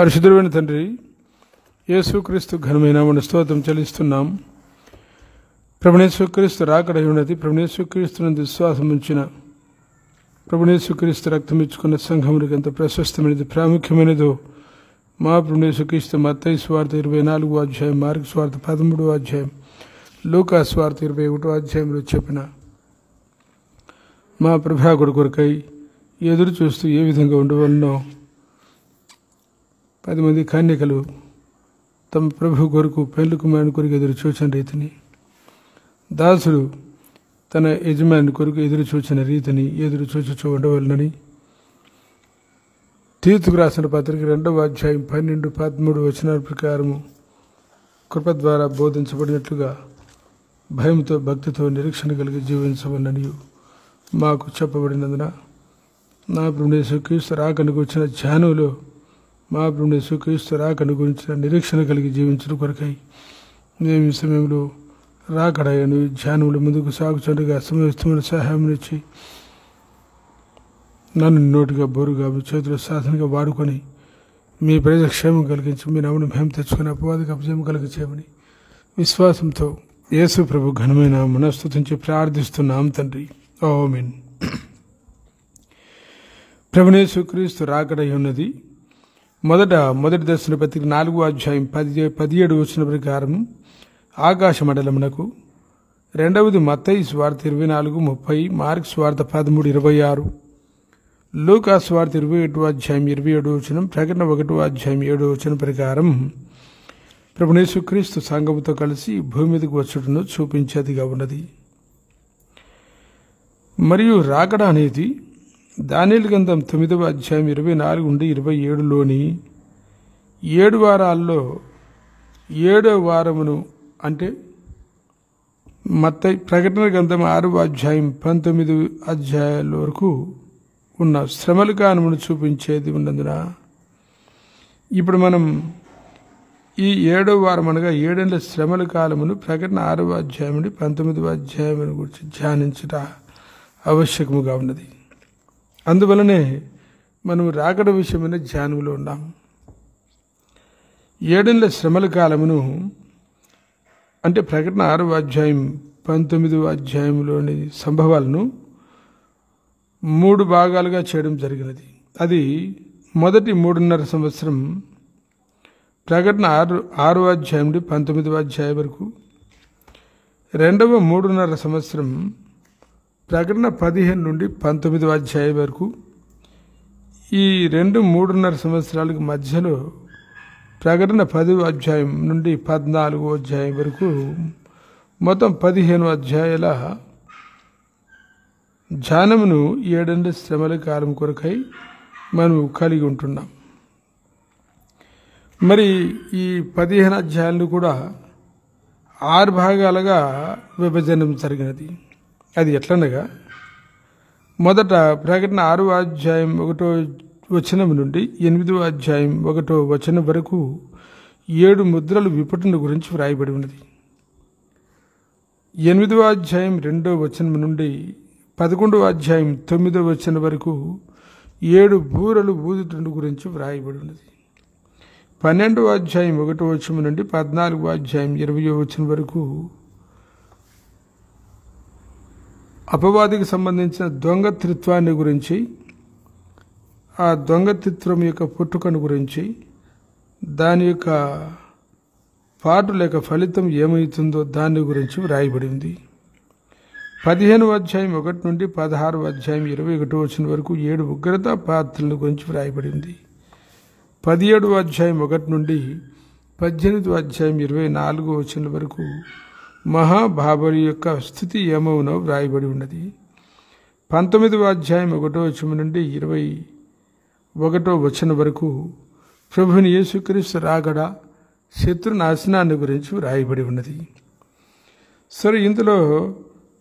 పరిశుద్ధుడైన తండ్రి యేసుక్రీస్తు ఘనమైన మన స్తోత్రం చెల్లిస్తున్నాం ప్రభుణేశ్వరక్రీస్తు రాకడై ఉన్నది ప్రభుణేశ్వక్రీస్తుని విశ్వాసం ఉంచిన ప్రభుణేశ్వరక్రీస్తు రక్తం ఇచ్చుకున్న సంఘములకు ఎంత ప్రశస్తమైనది ప్రాముఖ్యమైనదో మా ప్రభుణేశ్వరక్రీస్తు మత్తయ్య స్వార్థ ఇరవై నాలుగు అధ్యాయం మార్గ స్వార్థ పదమూడవ అధ్యాయం లోకా స్వార్థ ఇరవై ఒకటో అధ్యాయంలో చెప్పిన మా ప్రభాకుడు కొరకై ఎదురు చూస్తూ ఏ విధంగా ఉండవలనో పది మంది కన్యకలు తమ ప్రభు కొరకు పెళ్లి కుమారుని కొరకు ఎదురు చూచిన రీతిని దాసుడు తన యజమాని కొరకు ఎదురు చూచిన రీతిని ఎదురు చూచుచూ ఉండవలనని తీర్చుకు రాసిన పత్రిక రెండవ అధ్యాయం పన్నెండు పదమూడు వచనాల ప్రకారము కృప ద్వారా బోధించబడినట్లుగా భయంతో భక్తితో నిరీక్షణ కలిగి జీవించవలనని మాకు చెప్పబడినందున నా బ్రహ్మేశ్వర రాకనికి వచ్చిన ధ్యానంలో మా నుండి సుఖిస్తూ రాకను గురించి నిరీక్షణ కలిగి జీవించడం కొరకై మేము ఈ సమయంలో రాకడాయని ధ్యానంలో ముందుకు సాగుతుండగా అసమయస్తమైన సహాయం ఇచ్చి నన్ను నోటిగా బోరుగా మీ చేతుల సాధనగా వాడుకొని మీ క్షేమం కలిగించి మీ నవ్వును భయం తెచ్చుకుని అపవాదికి అపజయం కలిగించేమని విశ్వాసంతో యేసు ప్రభు ఘనమైన మనస్థుతించి ప్రార్థిస్తున్నాం తండ్రి ఓ మీన్ ప్రభునేసు క్రీస్తు రాకడై ఉన్నది మొదట మొదటి దర్శన పత్రిక నాలుగో అధ్యాయం పది పదిహేడు వచ్చిన ప్రకారం ఆకాశ మండలమునకు రెండవది మత్తయి స్వార్థ ఇరవై నాలుగు ముప్పై మార్క్ స్వార్థ పదమూడు ఇరవై ఆరు లోకా స్వార్థ ఇరవై ఏడు అధ్యాయం ఇరవై ఏడు వచనం ప్రకటన ఒకటో అధ్యాయం ఏడు వచనం ప్రకారం క్రీస్తు సంఘముతో కలిసి భూమి మీదకు వచ్చుటను చూపించేదిగా ఉన్నది మరియు రాకడ అనేది దానిల గంధం తొమ్మిదవ అధ్యాయం ఇరవై నాలుగు నుండి ఇరవై ఏడులోని ఏడు వారాల్లో ఏడో వారమును అంటే మత్త ప్రకటన గ్రంథం ఆరవ అధ్యాయం పంతొమ్మిది అధ్యాయాల వరకు ఉన్న శ్రమలు కానుమును చూపించేది ఉన్నందున ఇప్పుడు మనం ఈ ఏడో వారం అనగా ఏడేళ్ల శ్రమల కాలమును ప్రకటన ఆరవ అధ్యాయం నుండి పంతొమ్మిదవ అధ్యాయమును గురించి ధ్యానించట ఆవశ్యకముగా ఉన్నది అందువలనే మనం రాకడ విషయమైన ధ్యానంలో ఉన్నాం ఏడెండ్ల శ్రమల కాలమును అంటే ప్రకటన ఆరవ అధ్యాయం పంతొమ్మిదవ అధ్యాయంలోని సంభవాలను మూడు భాగాలుగా చేయడం జరిగినది అది మొదటి మూడున్నర సంవత్సరం ప్రకటన ఆరు ఆరో అధ్యాయం నుండి పంతొమ్మిదవ అధ్యాయం వరకు రెండవ మూడున్నర సంవత్సరం ప్రకటన పదిహేను నుండి పంతొమ్మిదవ అధ్యాయం వరకు ఈ రెండు మూడున్నర సంవత్సరాలకు మధ్యలో ప్రకటన పదవ అధ్యాయం నుండి పద్నాలుగో అధ్యాయం వరకు మొత్తం పదిహేను అధ్యాయాల ధ్యానమును ఏడెండు శ్రమల కాలం కొరకై మనం కలిగి ఉంటున్నాం మరి ఈ పదిహేను అధ్యాయాలను కూడా ఆరు భాగాలుగా విభజనం జరిగినది అది ఎట్లనగా మొదట ప్రకటన ఆరో అధ్యాయం ఒకటో వచనం నుండి ఎనిమిదో అధ్యాయం ఒకటో వచనం వరకు ఏడు ముద్రలు విపటన గురించి వ్రాయబడి ఉన్నది ఎనిమిదవ అధ్యాయం రెండో వచనం నుండి పదకొండవ అధ్యాయం తొమ్మిదో వచనం వరకు ఏడు బూరలు ఊదుతుండు గురించి వ్రాయబడి ఉన్నది పన్నెండవ అధ్యాయం ఒకటో వచనం నుండి పద్నాలుగో అధ్యాయం ఇరవయో వచనం వరకు అపవాదికి సంబంధించిన దొంగతృత్వాన్ని గురించి ఆ దొంగతిత్వం యొక్క పుట్టుకను గురించి దాని యొక్క పాటు లేక ఫలితం ఏమవుతుందో దాని గురించి వ్రాయబడింది పదిహేనవ అధ్యాయం ఒకటి నుండి పదహారవ అధ్యాయం ఇరవై ఒకటి వచ్చిన వరకు ఏడు ఉగ్రత పాత్రల గురించి వ్రాయబడింది పదిహేడవ అధ్యాయం ఒకటి నుండి పద్దెనిమిదవ అధ్యాయం ఇరవై నాలుగు వచ్చిన వరకు మహాభాబరి యొక్క స్థుతి యమమునో వ్రాయబడి ఉన్నది పంతొమ్మిదవ అధ్యాయం ఒకటో వచ్చిన నుండి ఇరవై ఒకటో వచ్చిన వరకు ప్రభుని యేసుక్రీస్తు రాగడ శత్రు నాశనాన్ని గురించి వ్రాయబడి ఉన్నది సరే ఇందులో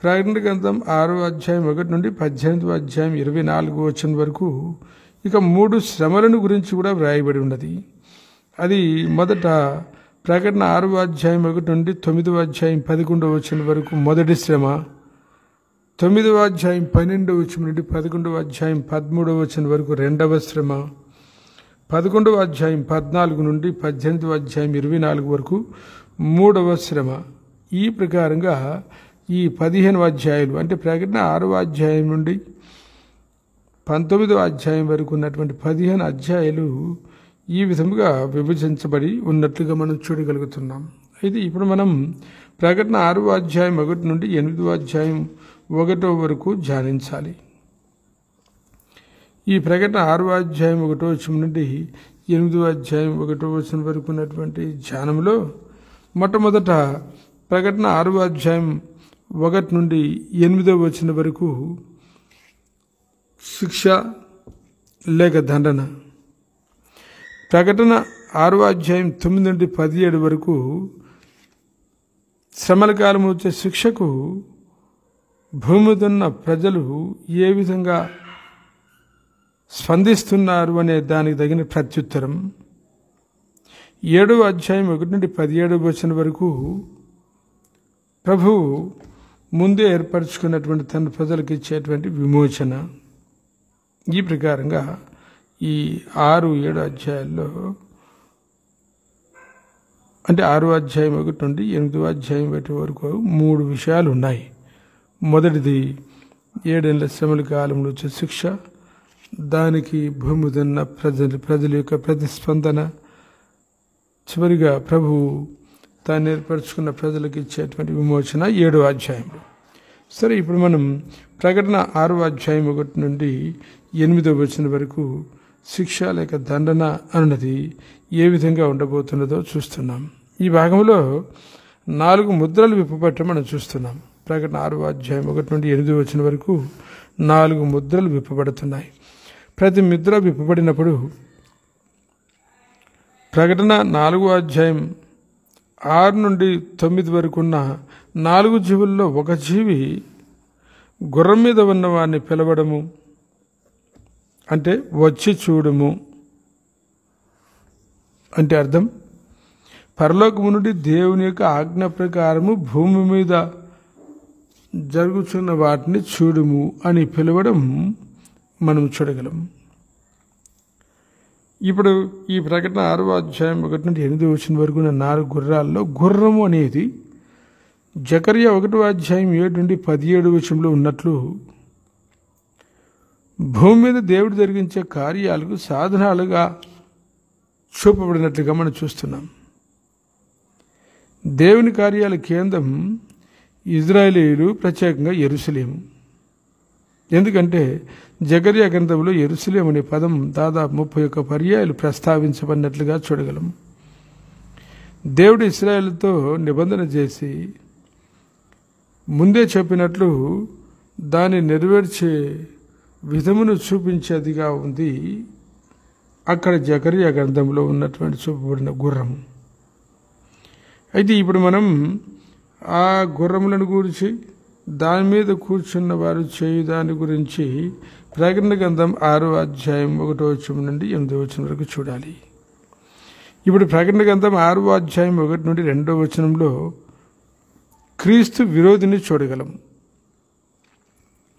ప్రకటన గ్రంథం ఆరో అధ్యాయం ఒకటి నుండి పద్దెనిమిదవ అధ్యాయం ఇరవై నాలుగు వచ్చిన వరకు ఇక మూడు శ్రమలను గురించి కూడా వ్రాయబడి ఉన్నది అది మొదట ప్రకటన ఆరవ అధ్యాయం ఒకటి నుండి తొమ్మిదవ అధ్యాయం పదకొండవ వచ్చిన వరకు మొదటి శ్రమ తొమ్మిదవ అధ్యాయం పన్నెండవ వచ్చిన నుండి పదకొండవ అధ్యాయం పదమూడవ వచ్చిన వరకు రెండవ శ్రమ పదకొండవ అధ్యాయం పద్నాలుగు నుండి పద్దెనిమిదవ అధ్యాయం ఇరవై నాలుగు వరకు మూడవ శ్రమ ఈ ప్రకారంగా ఈ పదిహేను అధ్యాయులు అంటే ప్రకటన ఆరవ అధ్యాయం నుండి పంతొమ్మిదవ అధ్యాయం వరకు ఉన్నటువంటి పదిహేను అధ్యాయులు ఈ విధముగా విభజించబడి ఉన్నట్లుగా మనం చూడగలుగుతున్నాం అయితే ఇప్పుడు మనం ప్రకటన ఆరో అధ్యాయం ఒకటి నుండి ఎనిమిదో అధ్యాయం ఒకటో వరకు ధ్యానించాలి ఈ ప్రకటన ఆరో అధ్యాయం ఒకటో వచ్చిన నుండి ఎనిమిదో అధ్యాయం ఒకటో వచ్చిన వరకు ఉన్నటువంటి ధ్యానంలో మొట్టమొదట ప్రకటన ఆరో అధ్యాయం ఒకటి నుండి ఎనిమిదో వచ్చిన వరకు శిక్ష లేక దండన ప్రకటన ఆరో అధ్యాయం తొమ్మిది నుండి పదిహేడు వరకు శ్రమల కాలం వచ్చే శిక్షకు భూమిదున్న ప్రజలు ఏ విధంగా స్పందిస్తున్నారు అనే దానికి తగిన ప్రత్యుత్తరం ఏడవ అధ్యాయం ఒకటి నుండి పదిహేడవ వచ్చిన వరకు ప్రభువు ముందే ఏర్పరచుకున్నటువంటి తన ప్రజలకు ఇచ్చేటువంటి విమోచన ఈ ప్రకారంగా ఈ ఆరు ఏడు అధ్యాయాల్లో అంటే ఆరు అధ్యాయం ఒకటి నుండి ఎనిమిదో అధ్యాయం పెట్టే వరకు మూడు విషయాలు ఉన్నాయి మొదటిది ఏడేళ్ల శ్రమల కాలంలో వచ్చే శిక్ష దానికి భూమిదన్న తిన్న ప్రజలు ప్రజల యొక్క ప్రతిస్పందన చివరిగా ప్రభు తాను ఏర్పరచుకున్న ప్రజలకు ఇచ్చేటువంటి విమోచన ఏడో అధ్యాయంలో సరే ఇప్పుడు మనం ప్రకటన ఆరో అధ్యాయం ఒకటి నుండి ఎనిమిదో వచ్చిన వరకు శిక్ష లేక దండన అన్నది ఏ విధంగా ఉండబోతున్నదో చూస్తున్నాం ఈ భాగంలో నాలుగు ముద్రలు విప్పబట్టడం మనం చూస్తున్నాం ప్రకటన ఆరు అధ్యాయం ఒకటి నుండి ఎనిమిది వచ్చిన వరకు నాలుగు ముద్రలు విప్పబడుతున్నాయి ప్రతి ముద్ర విప్పబడినప్పుడు ప్రకటన నాలుగు అధ్యాయం ఆరు నుండి తొమ్మిది వరకు ఉన్న నాలుగు జీవుల్లో ఒక జీవి గుర్రం మీద ఉన్నవాడిని పిలవడము అంటే వచ్చి చూడుము అంటే అర్థం పరలోకము నుండి దేవుని యొక్క ఆజ్ఞ ప్రకారము భూమి మీద జరుగుతున్న వాటిని చూడుము అని పిలవడం మనం చూడగలం ఇప్పుడు ఈ ప్రకటన ఆరో అధ్యాయం ఒకటి నుండి ఎనిమిది వచ్చిన వరకు ఉన్న నాలుగు గుర్రాల్లో గుర్రము అనేది జకర్య ఒకటో అధ్యాయం ఏడు నుండి పదిహేడు విషయంలో ఉన్నట్లు భూమి మీద దేవుడు జరిగించే కార్యాలకు సాధనాలుగా చూపబడినట్లుగా మనం చూస్తున్నాం దేవుని కార్యాల కేంద్రం ఇజ్రాయేలీలు ప్రత్యేకంగా ఎరుసలేము ఎందుకంటే జగర్య గ్రంథంలో ఎరుసలేం అనే పదం దాదాపు ముప్పై ఒక్క పర్యాయాలు ప్రస్తావించబడినట్లుగా చూడగలం దేవుడు ఇస్రాయేల్తో నిబంధన చేసి ముందే చెప్పినట్లు దాన్ని నెరవేర్చే విధమును చూపించేదిగా ఉంది అక్కడ జకరియా గ్రంథంలో ఉన్నటువంటి చూపబడిన గుర్రం అయితే ఇప్పుడు మనం ఆ గుర్రములను గురించి దాని మీద కూర్చున్న వారు చేయు దాని గురించి ప్రకటన గ్రంథం ఆరో అధ్యాయం ఒకటో వచ్చిన నుండి ఎనిమిదో వచ్చిన వరకు చూడాలి ఇప్పుడు ప్రకటన గ్రంథం ఆరో అధ్యాయం ఒకటి నుండి రెండో వచనంలో క్రీస్తు విరోధిని చూడగలము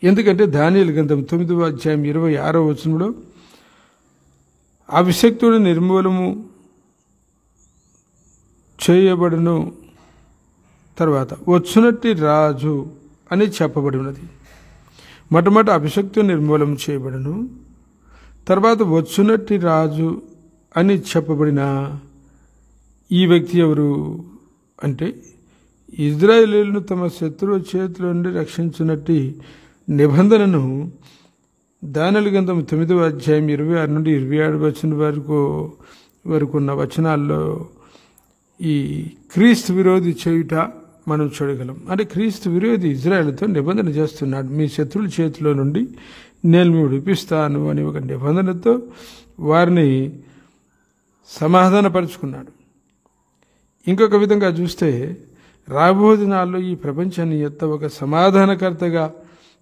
ఎందుకంటే ధాన్యాల గ్రంథం తొమ్మిదవ అధ్యాయం ఇరవై ఆరో వచనంలో అభిషక్తుడు నిర్మూలము చేయబడును తర్వాత వచ్చునట్టి రాజు అని చెప్పబడి ఉన్నది మొట్టమొదటి అభిషక్తు నిర్మూలన చేయబడను తర్వాత వచ్చునట్టి రాజు అని చెప్పబడిన ఈ వ్యక్తి ఎవరు అంటే ఇజ్రాయేలీలను తమ శత్రువు చేతిలో నుండి రక్షించినట్టు నిబంధనను దానలు గంధం తొమ్మిదవ అధ్యాయం ఇరవై ఆరు నుండి ఇరవై ఏడు వచ్చిన వరకు వరకు ఉన్న వచనాల్లో ఈ క్రీస్తు విరోధి చేయుట మనం చూడగలం అంటే క్రీస్తు విరోధి ఇజ్రాయెల్తో నిబంధన చేస్తున్నాడు మీ శత్రువుల చేతిలో నుండి నేను మీ విడిపిస్తాను అనే ఒక నిబంధనతో వారిని సమాధానపరుచుకున్నాడు ఇంకొక విధంగా చూస్తే రాబోదినాల్లో ఈ ప్రపంచాన్ని ఎత్త ఒక సమాధానకర్తగా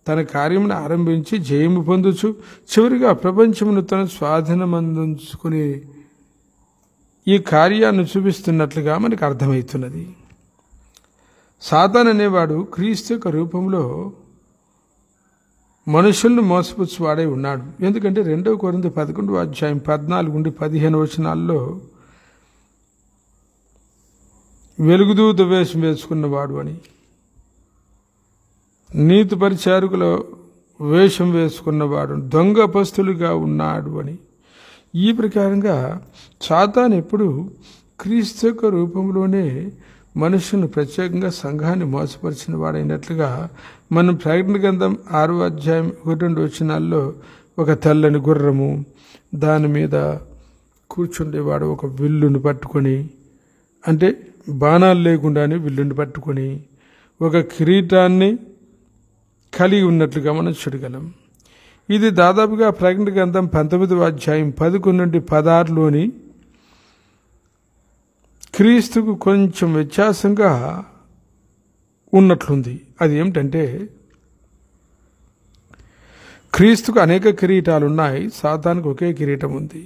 తన కార్యమును ఆరంభించి జయము పొందుచు చివరిగా ప్రపంచమును తన స్వాధీనమందించుకుని ఈ కార్యాన్ని చూపిస్తున్నట్లుగా మనకు అర్థమవుతున్నది సాతాన్ అనేవాడు క్రీస్తు యొక్క రూపంలో మనుషులను వాడే ఉన్నాడు ఎందుకంటే రెండవ కొరింది పదకొండు అధ్యాయం పద్నాలుగు నుండి పదిహేను వచనాల్లో వెలుగుదూత వేషం వేసుకున్నవాడు అని నీతి పరిచారకుల వేషం వేసుకున్నవాడు దొంగ పస్తులుగా ఉన్నాడు అని ఈ ప్రకారంగా చాతాన్ ఎప్పుడు క్రీస్తు యొక్క రూపంలోనే మనుషులను ప్రత్యేకంగా సంఘాన్ని మోసపరిచిన వాడైనట్లుగా మనం ప్రకటన గ్రంథం ఆరో అధ్యాయం ఒకటి రెండు వచ్చినాల్లో ఒక తెల్లని గుర్రము దాని మీద కూర్చుండేవాడు ఒక విల్లును పట్టుకొని అంటే బాణాలు లేకుండానే విల్లుని పట్టుకొని ఒక కిరీటాన్ని కలిగి ఉన్నట్లుగా మనం చూడగలం ఇది దాదాపుగా ప్రకటన గ్రంథం పంతొమ్మిదవ అధ్యాయం పదకొండు నుండి పదహారులోని క్రీస్తుకు కొంచెం వ్యత్యాసంగా ఉన్నట్లుంది అది ఏమిటంటే క్రీస్తుకు అనేక కిరీటాలు ఉన్నాయి సాతానికి ఒకే కిరీటం ఉంది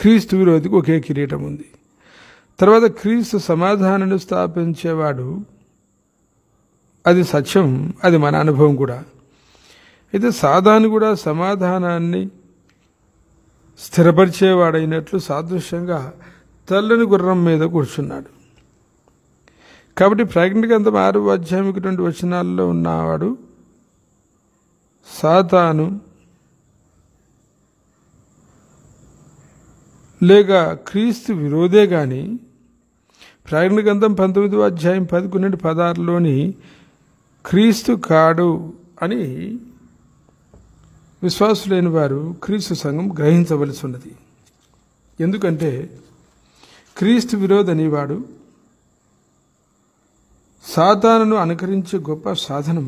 క్రీస్తు విరోధికి ఒకే కిరీటం ఉంది తర్వాత క్రీస్తు సమాధానాన్ని స్థాపించేవాడు అది సత్యం అది మన అనుభవం కూడా అయితే సాధాన్ని కూడా సమాధానాన్ని స్థిరపరిచేవాడైనట్లు సాదృశ్యంగా తల్లని గుర్రం మీద కూర్చున్నాడు కాబట్టి ప్రాజ్ఞకంతం ఆరు అధ్యాయమికటువంటి వచనాల్లో ఉన్నవాడు సాతాను లేక క్రీస్తు విరోధే కానీ ప్రాజ్ఞకంతం పంతొమ్మిదో అధ్యాయం పదకొండు పదారులోని క్రీస్తు కాడు అని విశ్వాసులైన వారు క్రీస్తు సంఘం గ్రహించవలసి ఉన్నది ఎందుకంటే క్రీస్తు విరోధ్ అనేవాడు సాతానును అనుకరించే గొప్ప సాధనం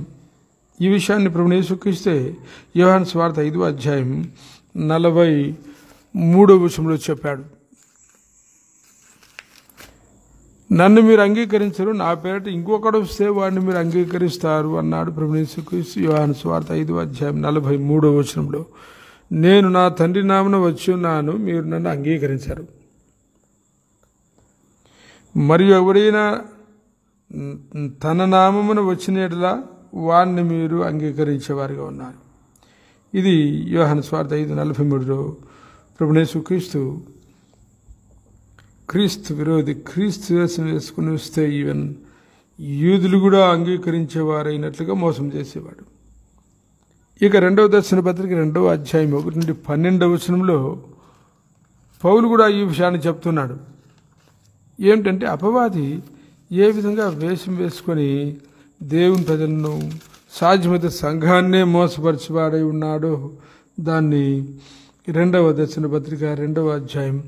ఈ విషయాన్ని ప్రభుణేశ్వరిస్తే యోహాన్ స్వార్థ ఐదో అధ్యాయం నలభై మూడో విషయంలో చెప్పాడు నన్ను మీరు అంగీకరించరు నా పేరట ఇంకొకడు వస్తే వాడిని మీరు అంగీకరిస్తారు అన్నాడు ప్రభునేసుకు యోహాను స్వార్థ ఐదు అధ్యాయం నలభై మూడో వచనంలో నేను నా తండ్రి నామన వచ్చి ఉన్నాను మీరు నన్ను అంగీకరించారు మరియు ఎవరైనా తన నామమున వచ్చినట్లా వాడిని మీరు అంగీకరించేవారుగా ఉన్నారు ఇది యోహాను స్వార్థ ఐదు నలభై మూడులో ప్రభునేసు క్రీస్తు క్రీస్తు విరోధి క్రీస్తు వేషం వేసుకుని వస్తే ఈవెన్ యూదులు కూడా అంగీకరించేవారైనట్లుగా మోసం చేసేవాడు ఇక రెండవ దర్శన పత్రిక రెండవ అధ్యాయం ఒకటి నుండి పన్నెండవ వచనంలో పౌలు కూడా ఈ విషయాన్ని చెప్తున్నాడు ఏమిటంటే అపవాది ఏ విధంగా వేషం వేసుకొని దేవుని ప్రజలను సాధ్యమత సంఘాన్నే మోసపరిచేవాడై ఉన్నాడో దాన్ని రెండవ దర్శన పత్రిక రెండవ అధ్యాయం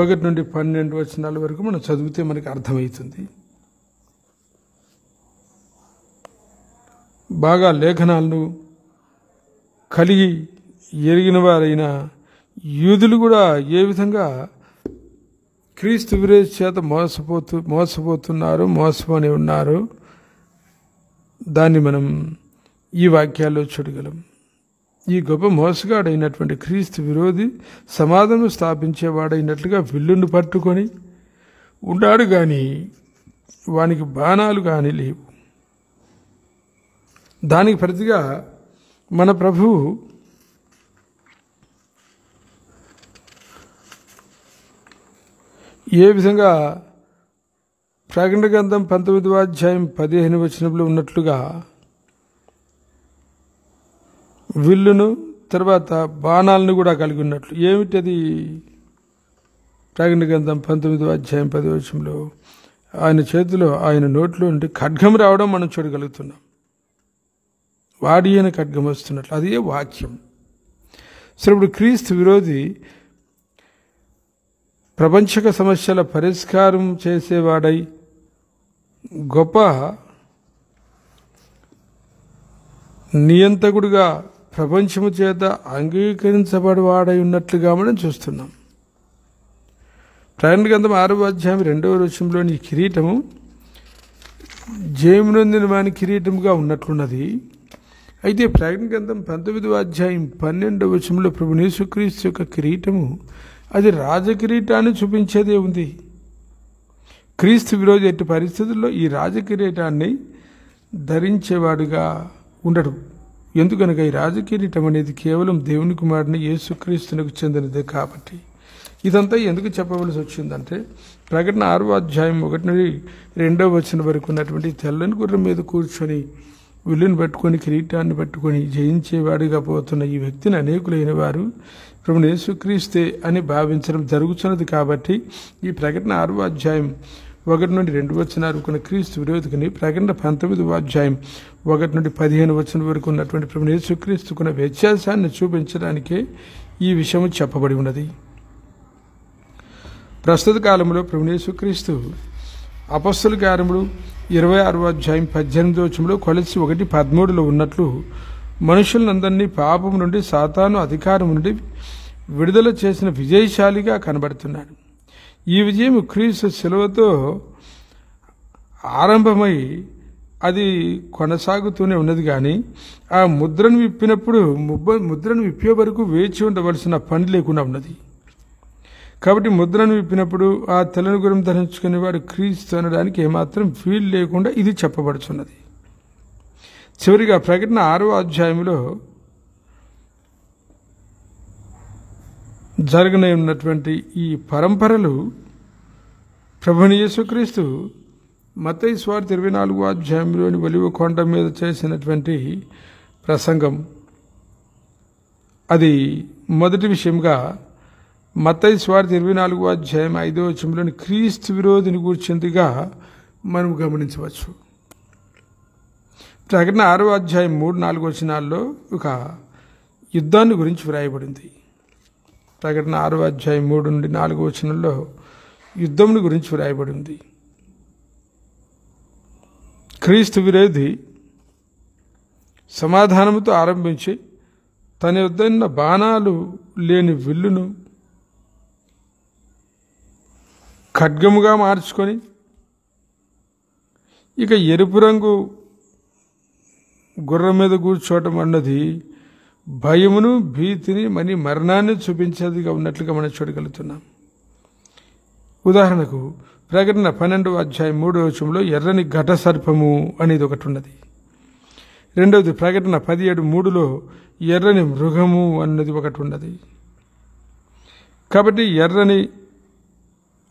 ఒకటి నుండి పన్నెండు వచనాల వరకు మనం చదివితే మనకి అర్థమవుతుంది బాగా లేఖనాలను కలిగి ఎరిగిన వారైన యూదులు కూడా ఏ విధంగా క్రీస్తు విరేజ్ చేత మోసపోతూ మోసపోతున్నారు మోసపోని ఉన్నారు దాన్ని మనం ఈ వాక్యాల్లో చూడగలం ఈ గొప్ప మోసగాడైనటువంటి క్రీస్తు విరోధి సమాధానం స్థాపించేవాడైనట్లుగా విల్లును పట్టుకొని ఉన్నాడు కానీ వానికి బాణాలు కానీ లేవు దానికి ప్రతిగా మన ప్రభువు ఏ విధంగా ప్రకటన గ్రంథం పంతొమ్మిదవ అధ్యాయం పదిహేను వచనంలో ఉన్నట్లుగా విల్లును తర్వాత బాణాలను కూడా కలిగి ఉన్నట్లు ఏమిటది ప్రాగణ గ్రంథం పంతొమ్మిదో అధ్యాయం పది ఆయన చేతిలో ఆయన నోట్లో నుండి ఖడ్గం రావడం మనం చూడగలుగుతున్నాం వాడి అయిన ఖడ్గం వస్తున్నట్లు అదే వాక్యం సరే ఇప్పుడు క్రీస్తు విరోధి ప్రపంచక సమస్యల పరిష్కారం చేసేవాడై గొప్ప నియంతకుడుగా ప్రపంచము చేత వాడై ఉన్నట్లుగా మనం చూస్తున్నాం ప్రయాణ గ్రంథం ఆరవ అధ్యాయం రెండవ వృక్షంలోని కిరీటము జయమునందిన వాని కిరీటముగా ఉన్నట్లున్నది అయితే ప్రయాణ గ్రంథం పంతొమ్మిదవ అధ్యాయం పన్నెండవ వచనంలో ప్రభు నేసుక్రీస్తు యొక్క కిరీటము అది రాజకిరీటాన్ని చూపించేదే ఉంది క్రీస్తు విరోధి ఎట్టి పరిస్థితుల్లో ఈ రాజకిరీటాన్ని ధరించేవాడుగా ఉండడు ఎందుకనగా ఈ రాజకీయ అనేది కేవలం దేవుని కుమారుని యేసుక్రీస్తునికి చెందినదే కాబట్టి ఇదంతా ఎందుకు చెప్పవలసి వచ్చిందంటే ప్రకటన ఆరో అధ్యాయం ఒకటి నుండి రెండవ వచ్చిన వరకు ఉన్నటువంటి తెల్లని గుర్రం మీద కూర్చొని విల్లును పట్టుకొని కిరీటాన్ని పట్టుకొని జయించేవాడిగా పోతున్న ఈ వ్యక్తిని అనేకులైన వారు ప్రభుని యేసుక్రీస్తే అని భావించడం జరుగుతున్నది కాబట్టి ఈ ప్రకటన ఆరో అధ్యాయం ఒకటి నుండి రెండు వచనాలు కొన్ని క్రీస్తు విరోధికని ప్రకటన పంతొమ్మిది అధ్యాయం ఒకటి నుండి పదిహేను వచ్చిన వరకు ఉన్నటువంటి ప్రభు యేసుక్రీస్తుకున్న వ్యత్యాసాన్ని చూపించడానికే ఈ విషయం చెప్పబడి ఉన్నది ప్రస్తుత కాలంలో ప్రభు యేసుక్రీస్తు అపస్సుల కార్యములు ఇరవై ఆరు అధ్యాయం పద్దెనిమిది వచ్చంలో కొలిసి ఒకటి పదమూడులో ఉన్నట్లు మనుషులందరినీ పాపం నుండి సాతాను అధికారం నుండి విడుదల చేసిన విజయశాలిగా కనబడుతున్నాడు ఈ విజయం క్రీస్తు సెలవుతో ఆరంభమై అది కొనసాగుతూనే ఉన్నది కానీ ఆ ముద్రను విప్పినప్పుడు ముద్రను విప్పే వరకు వేచి ఉండవలసిన పని లేకుండా ఉన్నది కాబట్టి ముద్రను విప్పినప్పుడు ఆ తెల్లని గురం ధరించుకునే వారు క్రీస్తు అనడానికి ఏమాత్రం ఫీల్ లేకుండా ఇది చెప్పబడుచున్నది చివరిగా ప్రకటన ఆరో అధ్యాయంలో జరగనే ఉన్నటువంటి ఈ పరంపరలు ప్రభుని యేసుక్రీస్తు మతై స్వార్థ ఇరవై నాలుగు అధ్యాయంలోని ఒలివ కొండ మీద చేసినటువంటి ప్రసంగం అది మొదటి విషయంగా మతై స్వార్థ ఇరవై నాలుగు అధ్యాయం ఐదో వచ్చంలోని క్రీస్తు విరోధిని కూర్చిందిగా మనం గమనించవచ్చు ప్రకటన ఆరో అధ్యాయం మూడు నాలుగు వచనాల్లో ఒక యుద్ధాన్ని గురించి వ్రాయబడింది ప్రకటన ఆరో అధ్యాయం మూడు నుండి నాలుగు వచనంలో యుద్ధముని గురించి వ్రాయబడింది క్రీస్తు విరోధి సమాధానముతో ఆరంభించి తన యొద్దన్న బాణాలు లేని విల్లును ఖడ్గముగా మార్చుకొని ఇక ఎరుపు రంగు గుర్రం మీద కూర్చోవటం అన్నది భయమును భీతిని మరి మరణాన్ని చూపించేదిగా ఉన్నట్లుగా మనం చూడగలుగుతున్నాం ఉదాహరణకు ప్రకటన పన్నెండవ అధ్యాయం మూడవ వచనంలో ఎర్రని ఘట సర్పము అనేది ఒకటి ఉన్నది రెండవది ప్రకటన పదిహేడు మూడులో ఎర్రని మృగము అన్నది ఒకటి ఉన్నది కాబట్టి ఎర్రని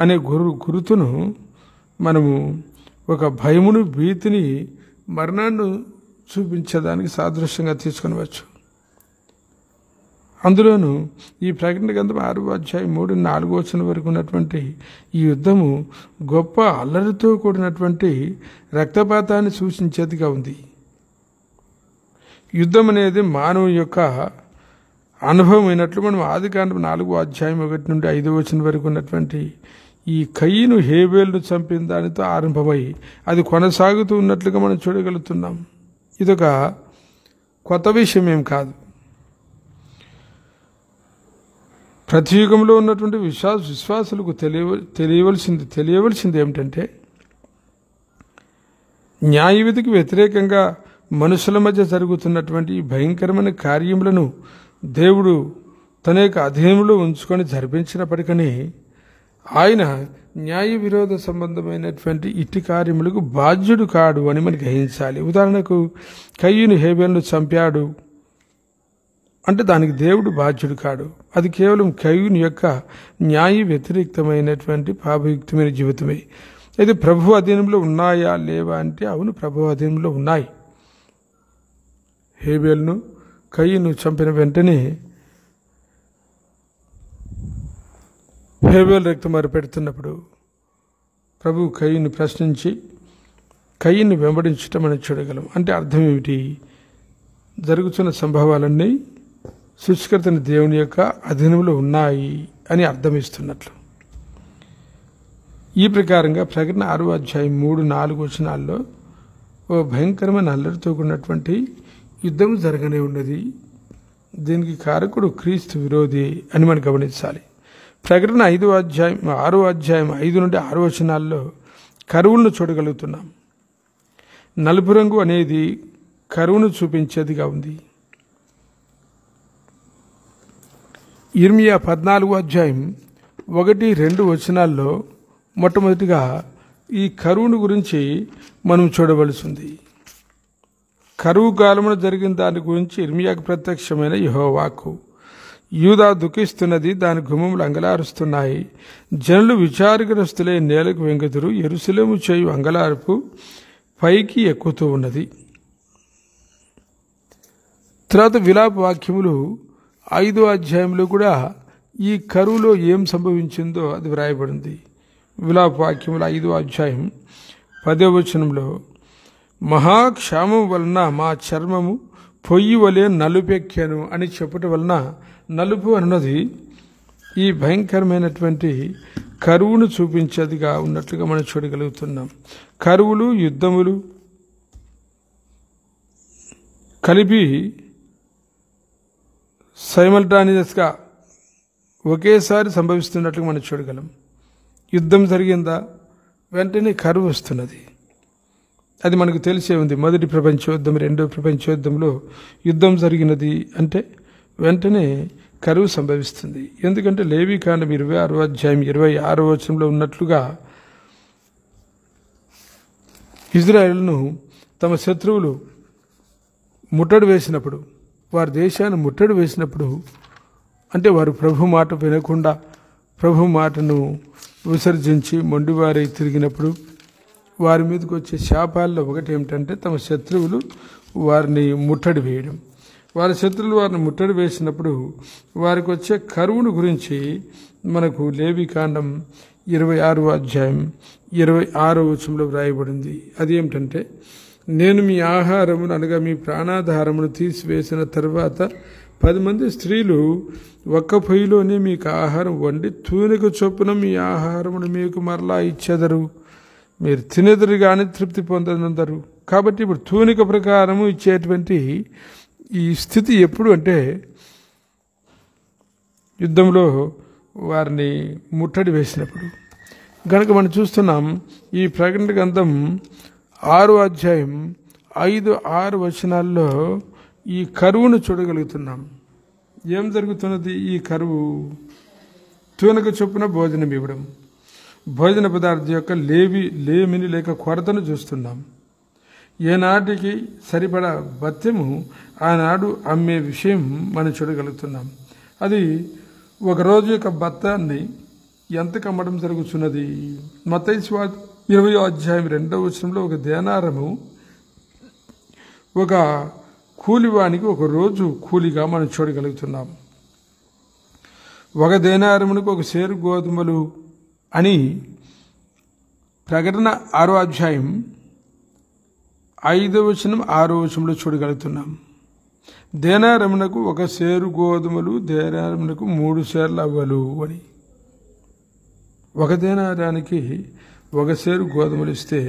అనే గురు గురుతును మనము ఒక భయమును భీతిని మరణాన్ని చూపించేదానికి సాదృశ్యంగా తీసుకొనవచ్చు అందులోనూ ఈ ప్రకటన గ్రంథం ఆరు అధ్యాయం మూడు నాలుగు వచ్చిన వరకు ఉన్నటువంటి ఈ యుద్ధము గొప్ప అల్లరితో కూడినటువంటి రక్తపాతాన్ని సూచించేదిగా ఉంది యుద్ధం అనేది మానవు యొక్క అనుభవమైనట్లు మనం ఆది కాండం నాలుగు అధ్యాయం ఒకటి నుండి ఐదు వచ్చిన వరకు ఉన్నటువంటి ఈ కయ్యను హేబేల్ను చంపిన దానితో ఆరంభమై అది కొనసాగుతూ ఉన్నట్లుగా మనం చూడగలుగుతున్నాం ఇదొక కొత్త విషయం ఏం కాదు ప్రతి యుగంలో ఉన్నటువంటి విశ్వాస విశ్వాసులకు తెలియ తెలియవలసింది తెలియవలసింది ఏమిటంటే న్యాయవిధికి వ్యతిరేకంగా మనుషుల మధ్య జరుగుతున్నటువంటి భయంకరమైన కార్యములను దేవుడు తన యొక్క అధీనంలో ఉంచుకొని జరిపించినప్పటికని ఆయన న్యాయ విరోధ సంబంధమైనటువంటి ఇట్టి కార్యములకు బాధ్యుడు కాడు అని మనం గ్రహించాలి ఉదాహరణకు కయ్యూని హేబెన్లు చంపాడు అంటే దానికి దేవుడు బాధ్యుడు కాడు అది కేవలం కయుని యొక్క న్యాయ వ్యతిరేక్తమైనటువంటి పాపయుక్తమైన జీవితమే అయితే ప్రభు అధీనంలో ఉన్నాయా లేవా అంటే అవును ప్రభు అధీనంలో ఉన్నాయి హేబేల్ను కయ్యను చంపిన వెంటనే హేబేల్ రక్తం మరి పెడుతున్నప్పుడు ప్రభు కయ్యను ప్రశ్నించి కయ్యను వెంబడించటం మనం చూడగలం అంటే అర్థం ఏమిటి జరుగుతున్న సంభవాలన్నీ సృష్టికర్తని దేవుని యొక్క అధీనంలో ఉన్నాయి అని అర్థమిస్తున్నట్లు ఈ ప్రకారంగా ప్రకటన ఆరో అధ్యాయం మూడు నాలుగు వచనాల్లో ఓ భయంకరమైన అల్లరితో కూడినటువంటి యుద్ధం జరగనే ఉన్నది దీనికి కారకుడు క్రీస్తు విరోధి అని మనం గమనించాలి ప్రకటన ఐదు అధ్యాయం ఆరో అధ్యాయం ఐదు నుండి ఆరు వచనాల్లో కరువులను చూడగలుగుతున్నాం నలుపు రంగు అనేది కరువును చూపించేదిగా ఉంది ఇర్మియా పద్నాలుగు అధ్యాయం ఒకటి రెండు వచనాల్లో మొట్టమొదటిగా ఈ కరువును గురించి మనం చూడవలసింది కరువు కాలంలో జరిగిన దాని గురించి ఇర్మియాకు ప్రత్యక్షమైన యహోవాకు యూదా దుఃఖిస్తున్నది దాని గుమ్మములు అంగలారుస్తున్నాయి జనులు విచారగ్రస్తులే నేలకు వెంగుతురు ఎరుసలేము చేయు అంగలార్పు పైకి ఎక్కుతూ ఉన్నది తర్వాత విలాప వాక్యములు ఐదో అధ్యాయంలో కూడా ఈ కరువులో ఏం సంభవించిందో అది వ్రాయబడింది విలాపవాక్యముల ఐదో అధ్యాయం పదే వచనంలో మహాక్షామం వలన మా చర్మము పొయ్యి వలె నలుపెక్కాను అని చెప్పటం వలన నలుపు అన్నది ఈ భయంకరమైనటువంటి కరువును చూపించేదిగా ఉన్నట్లుగా మనం చూడగలుగుతున్నాం కరువులు యుద్ధములు కలిపి సైమల్టానియస్గా ఒకేసారి సంభవిస్తున్నట్లు మనం చూడగలం యుద్ధం జరిగిందా వెంటనే కరువు వస్తున్నది అది మనకు తెలిసే ఉంది మొదటి ప్రపంచ యుద్ధం రెండో ప్రపంచ యుద్ధంలో యుద్ధం జరిగినది అంటే వెంటనే కరువు సంభవిస్తుంది ఎందుకంటే లేవికాండం ఇరవై ఆరో అధ్యాయం ఇరవై ఆరో వచనంలో ఉన్నట్లుగా ఇజ్రాయెల్ను తమ శత్రువులు ముట్టడి వేసినప్పుడు వారి దేశాన్ని ముట్టడి వేసినప్పుడు అంటే వారు ప్రభు మాట వినకుండా ప్రభు మాటను విసర్జించి మొండివారై తిరిగినప్పుడు వారి మీదకి వచ్చే శాపాల్లో ఒకటి ఏమిటంటే తమ శత్రువులు వారిని ముట్టడి వేయడం వారి శత్రువులు వారిని ముట్టడి వేసినప్పుడు వారికి వచ్చే కరువును గురించి మనకు లేవికాండం ఇరవై ఆరో అధ్యాయం ఇరవై ఆరో వచనంలో వ్రాయబడింది అదేమిటంటే నేను మీ ఆహారమును అనగా మీ ప్రాణాధారమును తీసివేసిన తర్వాత పది మంది స్త్రీలు ఒక్క పొయ్యిలోనే మీకు ఆహారం వండి తూనిక చొప్పున మీ ఆహారమును మీకు మరలా ఇచ్చేదరు మీరు తినేదరు కానీ తృప్తి పొందనందరు కాబట్టి ఇప్పుడు తూనిక ప్రకారము ఇచ్చేటువంటి ఈ స్థితి ఎప్పుడు అంటే యుద్ధంలో వారిని ముట్టడి వేసినప్పుడు కనుక మనం చూస్తున్నాం ఈ ప్రకటన గ్రంథం ఆరు అధ్యాయం ఐదు ఆరు వచనాల్లో ఈ కరువును చూడగలుగుతున్నాం ఏం జరుగుతున్నది ఈ కరువు తూనక చొప్పున భోజనం ఇవ్వడం భోజన పదార్థం యొక్క లేవి లేమిని లేక కొరతను చూస్తున్నాం ఏనాటికి సరిపడా భత్యము ఆనాడు అమ్మే విషయం మనం చూడగలుగుతున్నాం అది ఒకరోజు యొక్క భత్తాన్ని ఎంత కమ్మడం జరుగుతున్నది మత ఇరవై అధ్యాయం రెండవ వచనంలో ఒక దేనారము ఒక కూలివానికి ఒక రోజు కూలిగా మనం చూడగలుగుతున్నాం ఒక దేనారమునికి ఒక సేరు గోధుమలు అని ప్రకటన ఆరో అధ్యాయం ఐదవ వచనం ఆరో వచనంలో చూడగలుగుతున్నాం దేనారమునకు ఒక సేరు గోధుమలు దేనారమునకు మూడు సేర్లు అవ్వలు అని ఒక దేనారానికి ఒక సేరు గోధుమలు ఇస్తే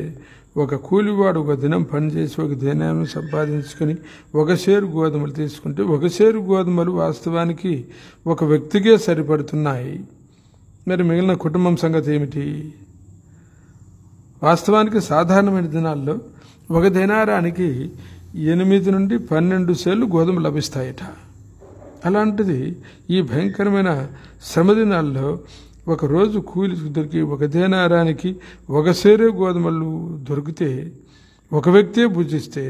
ఒక కూలివాడు ఒక దినం పనిచేసి ఒక దినాన్ని సంపాదించుకొని ఒక సేరు గోధుమలు తీసుకుంటే ఒక సేరు గోధుమలు వాస్తవానికి ఒక వ్యక్తికే సరిపడుతున్నాయి మరి మిగిలిన కుటుంబం సంగతి ఏమిటి వాస్తవానికి సాధారణమైన దినాల్లో ఒక దినారానికి ఎనిమిది నుండి పన్నెండు సేర్లు గోధుమ లభిస్తాయట అలాంటిది ఈ భయంకరమైన శ్రమ దినాల్లో ఒకరోజు కూలి దొరికి ఒక దేనారానికి ఒక సేరే గోధుమలు దొరికితే ఒక వ్యక్తే పూజిస్తే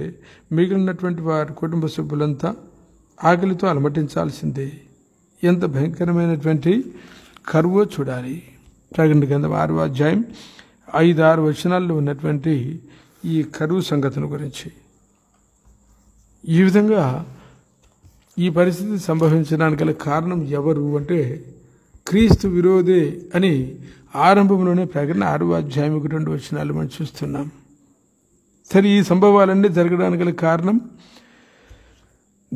మిగిలినటువంటి వారి కుటుంబ సభ్యులంతా ఆకలితో అలమటించాల్సిందే ఎంత భయంకరమైనటువంటి కరువు చూడాలి ప్రకటన గ్రంథం ఆరో అధ్యాయం ఐదు ఆరు వచనాల్లో ఉన్నటువంటి ఈ కరువు సంగతిని గురించి ఈ విధంగా ఈ పరిస్థితి సంభవించడానికి కారణం ఎవరు అంటే క్రీస్తు విరోధి అని ఆరంభంలోనే ప్రకటన ఆరు అధ్యాయం ఒకటి రెండు వచనాలు మనం చూస్తున్నాం సరే ఈ సంభవాలన్నీ జరగడానికి గల కారణం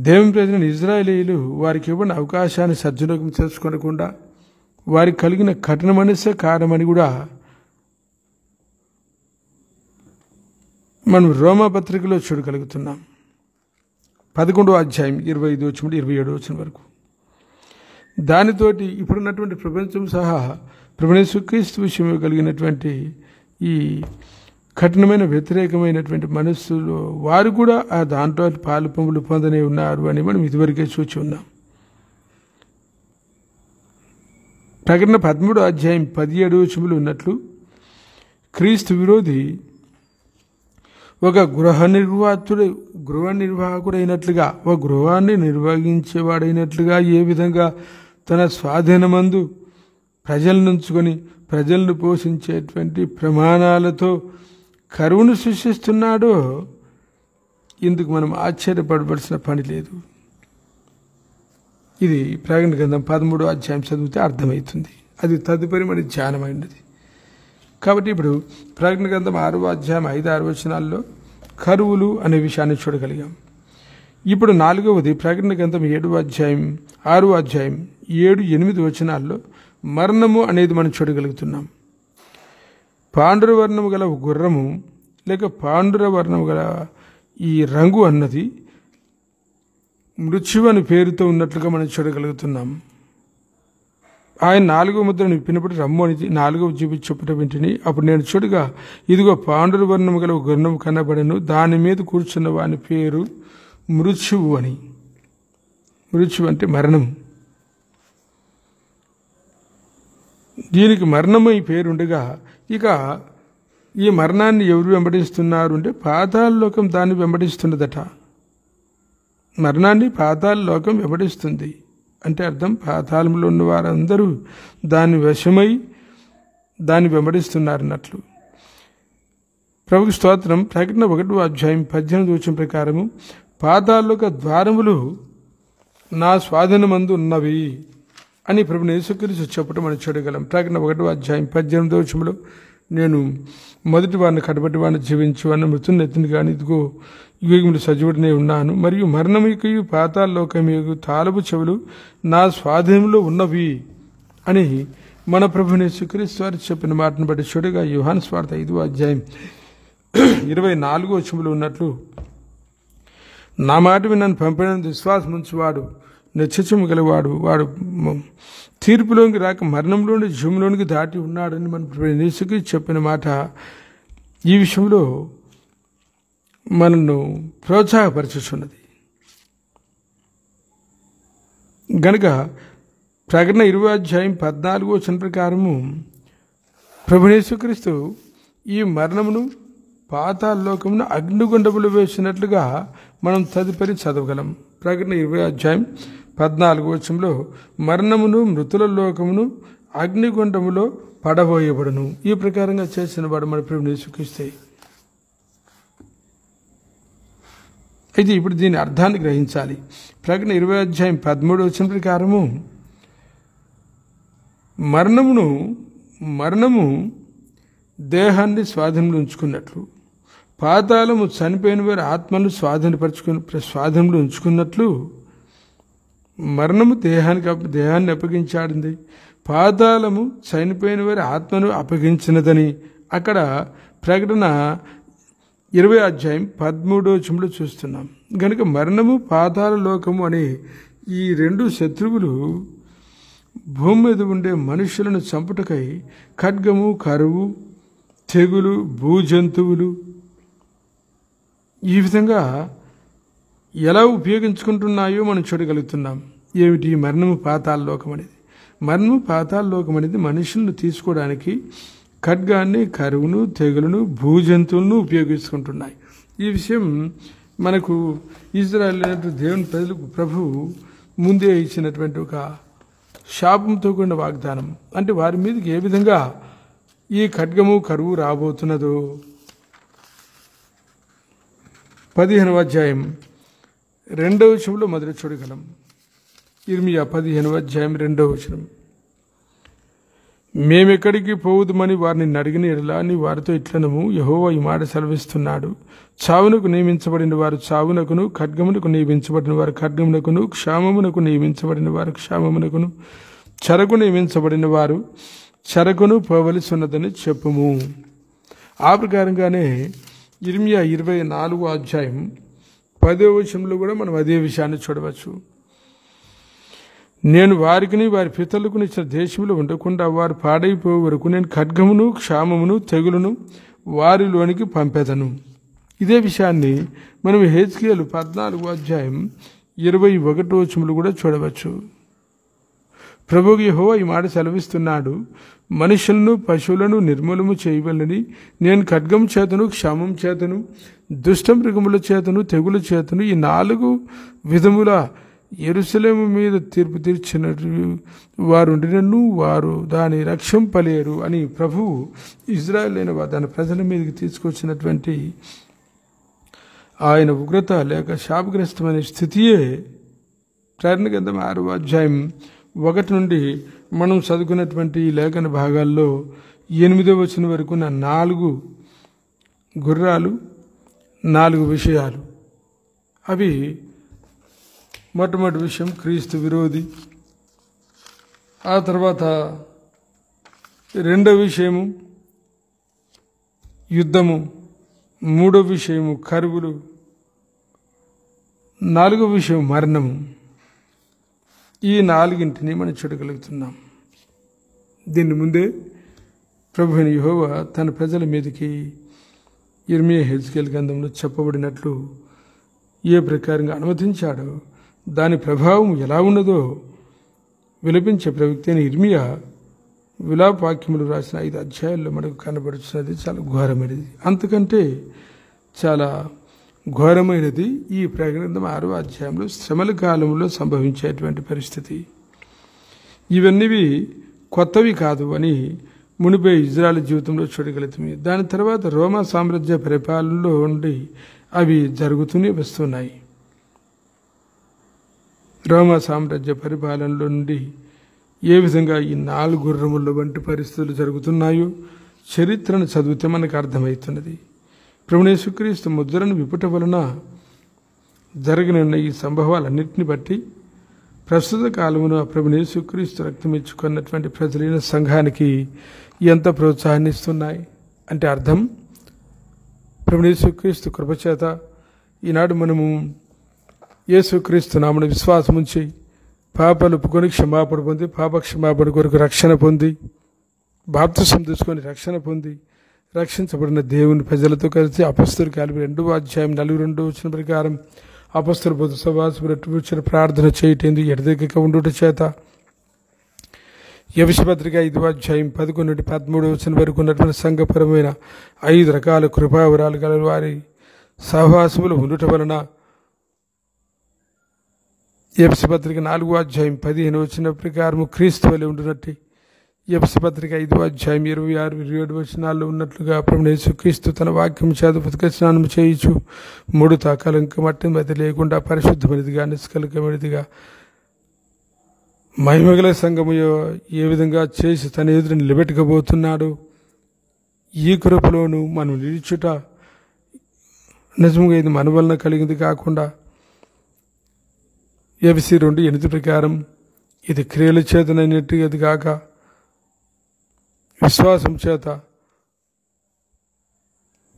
దేవం ప్రజల ఇజ్రాయేలీలు వారికి ఇవ్వని అవకాశాన్ని సజ్జలోకం చేసుకోకుండా వారికి కలిగిన కఠిన మనసే కారణమని కూడా మనం రోమపత్రికలో చూడగలుగుతున్నాం పదకొండో అధ్యాయం ఇరవై ఐదు వచ్చిన ఇరవై ఏడు వచ్చిన వరకు దానితోటి ఇప్పుడున్నటువంటి ప్రపంచం సహా ప్రపంచక్రీస్తు విషయం కలిగినటువంటి ఈ కఠినమైన వ్యతిరేకమైనటువంటి మనస్సులో వారు కూడా ఆ దాంట్లో పాలు పంపులు పొందనే ఉన్నారు అని మనం ఇదివరకే చూచి ఉన్నాం ప్రకటన పదమూడు అధ్యాయం పదిహేడు వచములు ఉన్నట్లు క్రీస్తు విరోధి ఒక గృహ నిర్వాతుడు గృహ నిర్వాహకుడైనట్లుగా ఒక గృహాన్ని నిర్వహించేవాడైనట్లుగా ఏ విధంగా తన స్వాధీనమందు ప్రజలనుంచుకొని ప్రజలను పోషించేటువంటి ప్రమాణాలతో కరువును సృష్టిస్తున్నాడో ఇందుకు మనం ఆశ్చర్యపడవలసిన పని లేదు ఇది ప్రాగణ గ్రంథం పదమూడో అధ్యాయం చదివితే అర్థమవుతుంది అది తదుపరి మరి ధ్యానమైనది కాబట్టి ఇప్పుడు ప్రాగణ గ్రంథం ఆరో అధ్యాయం ఐదు ఆరు వచనాల్లో కరువులు అనే విషయాన్ని చూడగలిగాం ఇప్పుడు నాలుగవది ప్రకటన గ్రంథం ఏడు అధ్యాయం ఆరో అధ్యాయం ఏడు ఎనిమిది వచనాల్లో మరణము అనేది మనం చూడగలుగుతున్నాం పాండురవర్ణము గల గుర్రము లేక పాండురవర్ణము గల ఈ రంగు అన్నది మృత్యు అని పేరుతో ఉన్నట్లుగా మనం చూడగలుగుతున్నాం ఆయన నాలుగవ ముద్రను విప్పినప్పుడు రమ్ము అని నాలుగవ జీవి చెప్పటం వెంటనే అప్పుడు నేను చూడగా ఇదిగో పాండుర వర్ణము గల గుర్రం కనబడను దాని మీద కూర్చున్న వాని పేరు మృత్యువు అని మృత్యువు అంటే మరణం దీనికి మరణమై పేరుండగా ఇక ఈ మరణాన్ని ఎవరు వెంబడిస్తున్నారు అంటే పాతాళలోకం దాన్ని వెంబడిస్తున్నదట మరణాన్ని పాతాళలోకం వెంబడిస్తుంది అంటే అర్థం పాతాళంలో ఉన్న వారందరూ దాని వశమై దాన్ని వెంబడిస్తున్నారన్నట్లు ప్రభుకి స్తోత్రం ప్రకటన ఒకటో అధ్యాయం పద్దెనిమిది వచ్చిన ప్రకారము పాతాళలోక ద్వారములు నా స్వాధీనమందు ఉన్నవి అని ప్రభుని యేసుక్రీస్తు చెప్పడం మనం చూడగలం ప్రకటన ఒకటి అధ్యాయం పద్దెనిమిదో వచ్చంలో నేను మొదటి వారిని కడబటి వారిని జీవించి వారిని మృతున్నెత్తిని కానీ ఇదిగో యుగములు సజీవుడినే ఉన్నాను మరియు మరణం యొక్క పాతాల్లోకం తాలపు చెవులు నా స్వాధీనంలో ఉన్నవి అని మన ప్రభుని యేసుక్రీస్తు వారు చెప్పిన మాటను బట్టి చూడగా యుహాన్ స్వార్థ ఐదు అధ్యాయం ఇరవై నాలుగో చెములు ఉన్నట్లు నా మాట విన్నాను పంపిన విశ్వాసం ఉంచువాడు నిశ్చయము గలవాడు వాడు తీర్పులోనికి రాక మరణంలోని జీవంలోనికి దాటి ఉన్నాడని మన నేసుకి చెప్పిన మాట ఈ విషయంలో మనను ప్రోత్సాహపరచుచున్నది గనుక ప్రకటన ఇరవై అధ్యాయం పద్నాలుగో చిన్న ప్రకారము ప్రభునేశ్వరక్రీస్తు ఈ మరణమును పాతాల్లోకమును అగ్నిగుండములు వేసినట్లుగా మనం తదుపరి చదవగలం ప్రకటన ఇరవై అధ్యాయం పద్నాలుగు వచ్చంలో మరణమును మృతుల లోకమును అగ్నిగుండములో పడబోయబడును ఈ ప్రకారంగా చేసిన వాడు మన ప్రేమను సుఖిస్తాయి అయితే ఇప్పుడు దీని అర్థాన్ని గ్రహించాలి ప్రకటన ఇరవై అధ్యాయం పదమూడు వచ్చిన ప్రకారము మరణమును మరణము దేహాన్ని స్వాధీనంలో ఉంచుకున్నట్లు పాతాళము చనిపోయిన వారి ఆత్మను స్వాధీనపరుచుకుని స్వాధీనంలో ఉంచుకున్నట్లు మరణము దేహానికి దేహాన్ని అప్పగించాడింది పాతాళము చనిపోయిన వారి ఆత్మను అప్పగించినదని అక్కడ ప్రకటన ఇరవై అధ్యాయం పదమూడో చిములు చూస్తున్నాం కనుక మరణము పాతాల లోకము అనే ఈ రెండు శత్రువులు భూమి మీద ఉండే మనుషులను చంపుటకై ఖడ్గము కరువు తెగులు భూజంతువులు ఈ విధంగా ఎలా ఉపయోగించుకుంటున్నాయో మనం చూడగలుగుతున్నాం ఏమిటి మరణము పాతాల్లోకం అనేది మరణము పాతాల్లోకం అనేది మనుషులను తీసుకోవడానికి ఖడ్గాన్ని కరువును తెగులను భూజంతువులను ఉపయోగించుకుంటున్నాయి ఈ విషయం మనకు ఇజ్రాయల్ దేవుని ప్రజలకు ప్రభు ముందే ఇచ్చినటువంటి ఒక శాపంతో కూడిన వాగ్దానం అంటే వారి మీదకి ఏ విధంగా ఈ ఖడ్గము కరువు రాబోతున్నదో పదిహేనవ అధ్యాయం రెండవ విషయంలో మొదటి చూడగలం ఇర్మియా పదిహేనవ అధ్యాయం రెండవ విషయం మేమెక్కడికి పోవుదుమని వారిని అడిగిన ఎడలా అని వారితో ఇట్లనము యహోవ ఈ మాట సెలవిస్తున్నాడు చావునకు నియమించబడిన వారు చావునకును ఖడ్గమునకు నియమించబడిన వారు ఖడ్గమునకును క్షామమునకు నియమించబడిన వారు క్షామమునకును చెరకు నియమించబడిన వారు చెరకును పోవలసి ఉన్నదని చెప్పుము ఆ ప్రకారంగానే ఇర్మియా ఇరవై నాలుగు అధ్యాయం పదే వచనంలో కూడా మనం అదే విషయాన్ని చూడవచ్చు నేను వారికిని వారి పితలకు ఇచ్చిన దేశంలో ఉండకుండా వారు పాడైపోయే వరకు నేను ఖడ్గమును క్షామమును తెగులును వారిలోనికి పంపెదను ఇదే విషయాన్ని మనం హెచ్కేలు పద్నాలుగు అధ్యాయం ఇరవై ఒకటో వచములు కూడా చూడవచ్చు ప్రభువు యహోవ ఈ మాట సెలవిస్తున్నాడు మనుషులను పశువులను నిర్మూలము చేయవలని నేను ఖడ్గం చేతను క్షామం చేతను దుష్ట మృగముల చేతను తెగుల చేతను ఈ నాలుగు విధముల ఎరుసలేము మీద తీర్పు తీర్చిన వారు నన్ను వారు దాని రక్షం పలేరు అని ప్రభువు ఇజ్రాయల్ అయిన దాని ప్రజల మీదకి తీసుకొచ్చినటువంటి ఆయన ఉగ్రత లేక శాపగ్రస్తమైన స్థితియే ప్రేరణ కింద ఆరో అధ్యాయం ఒకటి నుండి మనం చదువుకున్నటువంటి ఈ లేఖన భాగాల్లో ఎనిమిదో వచ్చిన వరకు నా నాలుగు గుర్రాలు నాలుగు విషయాలు అవి మొట్టమొదటి విషయం క్రీస్తు విరోధి ఆ తర్వాత రెండో విషయము యుద్ధము మూడో విషయము కరువులు నాలుగో విషయం మరణము ఈ నాలుగింటిని మనం చూడగలుగుతున్నాం దీని ముందే ప్రభుని యుహోవ తన ప్రజల మీదకి ఇర్మియ హెజ్కేల్ గంధంలో చెప్పబడినట్లు ఏ ప్రకారంగా అనుమతించాడో దాని ప్రభావం ఎలా ఉన్నదో విలపించే ప్రవక్తి అయిన ఇర్మియా విలాపాక్యములు రాసిన ఐదు అధ్యాయాల్లో మనకు కనబడుతున్నది చాలా ఘోరమైనది అంతకంటే చాలా ఘోరమైనది ఈ ప్రగ్రంథం ఆరో అధ్యాయంలో శ్రమల కాలంలో సంభవించేటువంటి పరిస్థితి ఇవన్నీ కొత్తవి కాదు అని మునిపోయి ఇజ్రాయల్ జీవితంలో చూడగలుగుతుంది దాని తర్వాత రోమా సామ్రాజ్య పరిపాలనలో ఉండి అవి జరుగుతూనే వస్తున్నాయి రోమా సామ్రాజ్య పరిపాలనలో నుండి ఏ విధంగా ఈ నాలుగు గుర్రముల వంటి పరిస్థితులు జరుగుతున్నాయో చరిత్రను చదివితే మనకు అర్థమవుతున్నది ప్రభుణేశ్వక్రీస్తు ముద్రను విపుట వలన జరగనున్న ఈ సంభవాలన్నింటిని బట్టి ప్రస్తుత కాలమున రక్తం ఇచ్చుకున్నటువంటి ప్రజలైన సంఘానికి ఎంత ప్రోత్సాహాన్నిస్తున్నాయి అంటే అర్థం ప్రభునేసుక్రీస్తు కృపచేత ఈనాడు మనము యేసుక్రీస్తు నామను విశ్వాసం ఉంచి పాపలు పుకొని క్షమాపణ పొంది పాప క్షమాపణ కొరకు రక్షణ పొంది బాప్తిసం తీసుకొని రక్షణ పొంది రక్షించబడిన దేవుని ప్రజలతో కలిసి అపస్తులు కలిపి రెండవ అధ్యాయం నలుగు రెండు వచ్చిన ప్రకారం అపస్తులు బుద్ధ సభాసుకున్న ప్రార్థన చేయటేందుకు ఎడదగ్గక ఉండుట చేత యవిషపత్రిక ఐదు అధ్యాయం పదకొండు పదమూడు వచ్చిన వరకు ఉన్నటువంటి సంఘపరమైన ఐదు రకాల కృపావరాలు గల వారి సహవాసములు ఉండటం వలన యవిషపత్రిక నాలుగో అధ్యాయం పదిహేను వచ్చిన ప్రకారము క్రీస్తు వలె ఉండునట్టు ఎఫ్సి పత్రిక ఐదు అధ్యాయం ఇరవై ఆరు ఇరవై ఏడు వచనాల్లో ఉన్నట్లుగా ప్రభుణేశు క్రీస్తు తన వాక్యం చేత పుతక స్నానం చేయించు మూడు తాకలంక మట్టి మధ్య లేకుండా పరిశుద్ధమైనదిగా నిష్కలికమైనదిగా మహిమగల సంఘము ఏ విధంగా చేసి తన ఎదురు నిలబెట్టుకోబోతున్నాడు ఈ కృపలోను మనం నిలుచుట నిజంగా ఇది మన వలన కలిగింది కాకుండా ఎఫ్సి రెండు ఎనిమిది ప్రకారం ఇది క్రియల చేతనైనట్టు అది కాక విశ్వాసం చేత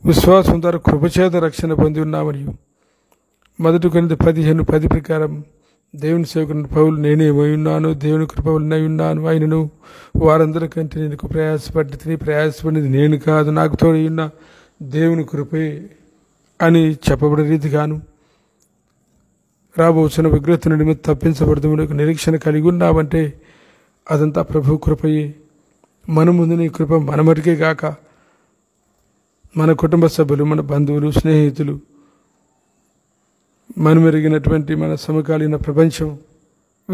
విశ్వాసం ద్వారా కృపచేత రక్షణ పొంది ఉన్నామని మొదటి కొన్ని పదిహేను పది ప్రకారం దేవుని సేవకుని పౌలు నేనేమై ఉన్నాను దేవుని కృపవులనై ఉన్నాను ఆయనను వారందరికంటే నేను ప్రయాసపడి తిని ప్రయాసపడినది నేను కాదు నాకు తోడు ఉన్న దేవుని కృపే అని చెప్పబడే రీతిగాను రాబోతున్న విగ్రహత నుండి తప్పించబడదు నిరీక్షణ కలిగి ఉన్నామంటే అదంతా ప్రభు కృపయే మన ముందు నీ కృప మనమటికే గాక మన కుటుంబ సభ్యులు మన బంధువులు స్నేహితులు మనమెరిగినటువంటి మన సమకాలీన ప్రపంచం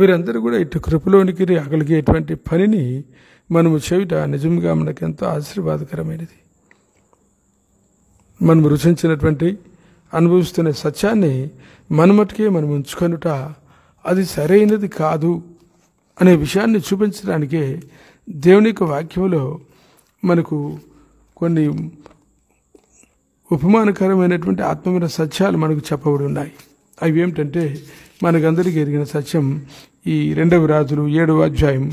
వీరందరూ కూడా ఇటు కృపలోనికి అగలిగేటువంటి పనిని మనము చేయుట నిజంగా మనకెంతో ఆశీర్వాదకరమైనది మనము రుచించినటువంటి అనుభవిస్తున్న సత్యాన్ని మనమటుకే మనం ఉంచుకొనుట అది సరైనది కాదు అనే విషయాన్ని చూపించడానికే దేవుని యొక్క వాక్యంలో మనకు కొన్ని ఉపమానకరమైనటువంటి ఆత్మమైన సత్యాలు మనకు చెప్పబడి ఉన్నాయి అవి ఏమిటంటే మనకందరికీ ఎరిగిన సత్యం ఈ రెండవ రాజులు ఏడవ అధ్యాయం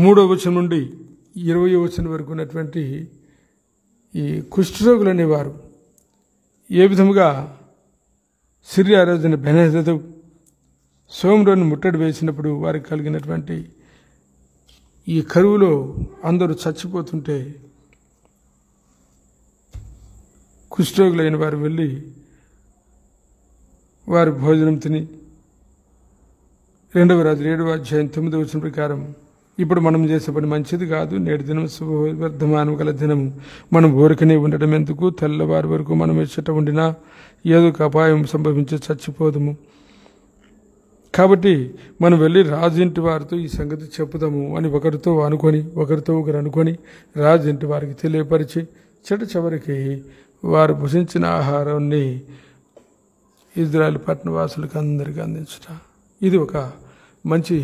మూడవ వచనం నుండి ఇరవై వచనం వరకు ఉన్నటువంటి ఈ కుష్ఠరోగులు అనేవారు ఏ విధముగా సిరి ఆరాధన బెనహదతు సోమరోని ముట్టడి వేసినప్పుడు వారికి కలిగినటువంటి ఈ కరువులో అందరూ చచ్చిపోతుంటే కుష్ఠోగులైన వారు వెళ్ళి వారు భోజనం తిని రెండవ రాజు ఏడవ అధ్యాయం తొమ్మిదవ వచ్చిన ప్రకారం ఇప్పుడు మనం చేసే పని మంచిది కాదు నేటి దినం శుభవర్ధమానం గల దినం మనం ఊరికనే ఉండటం ఎందుకు తెల్లవారి వరకు మనం ఇచ్చట ఉండినా ఏదో ఒక అపాయం సంభవించి చచ్చిపోదము కాబట్టి మనం వెళ్ళి రాజింటి వారితో ఈ సంగతి చెప్పుదాము అని ఒకరితో అనుకొని ఒకరితో ఒకరు అనుకొని రాజింటి వారికి తెలియపరిచి చెడు చివరికి వారు భుషించిన ఆహారాన్ని ఇజ్రాయల్ పట్టణవాసులకు అందరికీ అందించట ఇది ఒక మంచి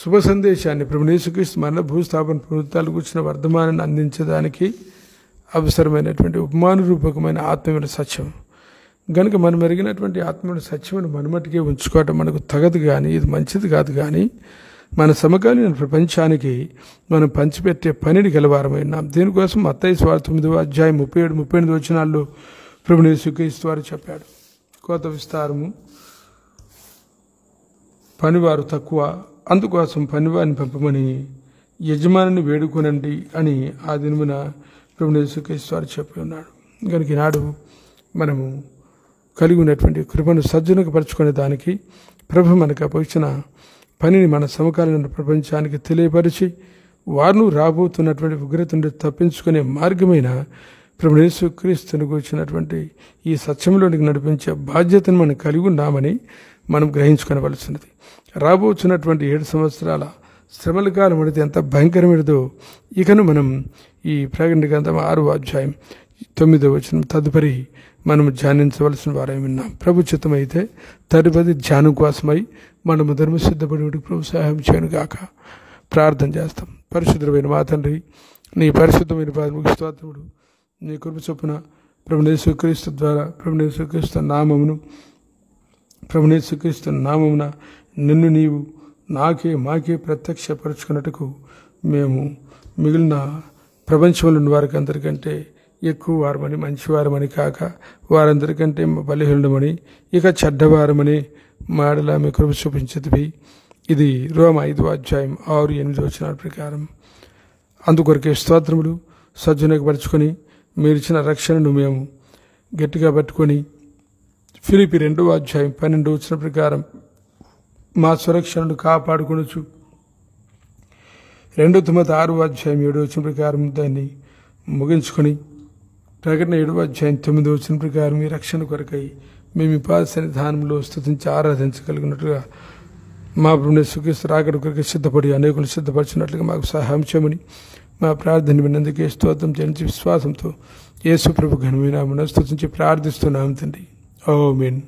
శుభ సందేశాన్ని ప్రభునేసుకృష్ణ మన భూస్థాపన ప్రభుత్వాలు కూర్చున్న వర్ధమానాన్ని అందించడానికి అవసరమైనటువంటి ఉపమాన రూపకమైన ఆత్మీయ సత్యం గనుక మనం ఎరిగినటువంటి ఆత్మను సత్యమును మనమటికే ఉంచుకోవటం మనకు తగదు కానీ ఇది మంచిది కాదు కానీ మన సమకాలీన ప్రపంచానికి మనం పంచిపెట్టే పనిని గెలవారమై ఉన్నాం దీనికోసం అత్తయ్య స్వార్థ తొమ్మిదవ అధ్యాయం ముప్పై ఏడు ముప్పై ఎనిమిది వచనాల్లో ప్రభుని సుఖిస్తూ వారు చెప్పాడు కోత విస్తారము పనివారు తక్కువ అందుకోసం పనివారిని పంపమని యజమానిని వేడుకొనండి అని ఆ దినమున ప్రభుని సుఖిస్తూ వారు చెప్పి ఉన్నాడు కనుక ఈనాడు మనము కలిగి ఉన్నటువంటి కృపను సజ్జనకపరుచుకునే దానికి ప్రభు మనకు అప్పగించిన పనిని మన సమకాలీన ప్రపంచానికి తెలియపరిచి వారును రాబోతున్నటువంటి ఉగ్రత నుండి తప్పించుకునే మార్గమైన ప్రభు యేసుక్రీస్తుని కూర్చున్నటువంటి ఈ సత్యంలోనికి నడిపించే బాధ్యతను మనం కలిగి ఉన్నామని మనం గ్రహించుకునవలసినది రాబోతున్నటువంటి ఏడు సంవత్సరాల శ్రమల కాలం అనేది ఎంత భయంకరమైనదో ఇకను మనం ఈ ప్రాగణ గ్రంథం ఆరు అధ్యాయం తొమ్మిదో వచనం తదుపరి మనము ధ్యానించవలసిన వారే విన్నాం ప్రభుచితమైతే తదుపరి ధ్యానం కోసమై మనము ధర్మ ప్రోత్సాహం ప్రభు సహాయం చేయను గాక ప్రార్థన చేస్తాం పరిశుద్ధమైన మా తండ్రి నీ పరిశుద్ధమైన ప్రాథమిక స్తోత్రముడు నీ కృప చొప్పున ప్రభునేశ్వరీస్తు ద్వారా ప్రభునేశ్వరీస్తు నామమును ప్రభునేశ్వరీస్తు నామమున నిన్ను నీవు నాకే మాకే ప్రత్యక్షపరుచుకున్నట్టుకు మేము మిగిలిన ప్రపంచంలోని వారికి అందరికంటే ఎక్కువ వారమని మంచివారమని కాక వారందరికంటే బలిహీనమని ఇక చెడ్డవారమని మాడల ఆమె కృప చూపించదివి ఇది రోమ ఐదు అధ్యాయం ఆరు ఎనిమిది వచ్చిన ప్రకారం అందుకొరకే స్తోత్రములు పరుచుకొని మీరిచ్చిన రక్షణను మేము గట్టిగా పట్టుకొని ఫిలిపి రెండవ అధ్యాయం పన్నెండు వచ్చిన ప్రకారం మా సురక్షణను కాపాడుకునొచ్చు రెండు తొమ్మిది ఆరు అధ్యాయం ఏడు వచ్చిన ప్రకారం దాన్ని ముగించుకొని ప్రకటన ఏడవ అధ్యాయం తొమ్మిది వచ్చిన ప్రకారం మీ రక్షణ కొరకై మేము పాద సన్నిధానంలో స్థుతించి ఆరాధించగలిగినట్టుగా మా బృంద సుఖేశ్వర ఆకడ కొరకు సిద్ధపడి అనేకులు సిద్ధపరిచినట్లుగా మాకు సహాయం చేయమని మా ప్రార్థన విన్నందుకే స్తోత్రం చేయించి విశ్వాసంతో యేసు ప్రభు ఘనమైన స్థుతించి ప్రార్థిస్తున్నాం తండ్రి ఓ మీన్